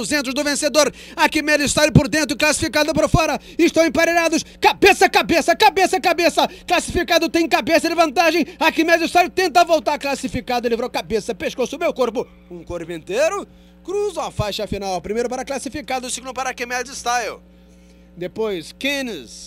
200 do vencedor, Arquimedes sai por dentro, classificado por fora, estão emparelhados, cabeça, cabeça, cabeça, cabeça, classificado tem cabeça de vantagem, Arquimedes sai tenta voltar, classificado, livrou cabeça, pescoço, meu corpo, um corpo inteiro, cruza a faixa final, primeiro para classificado, segundo para Arquimedes Style, depois Keynes.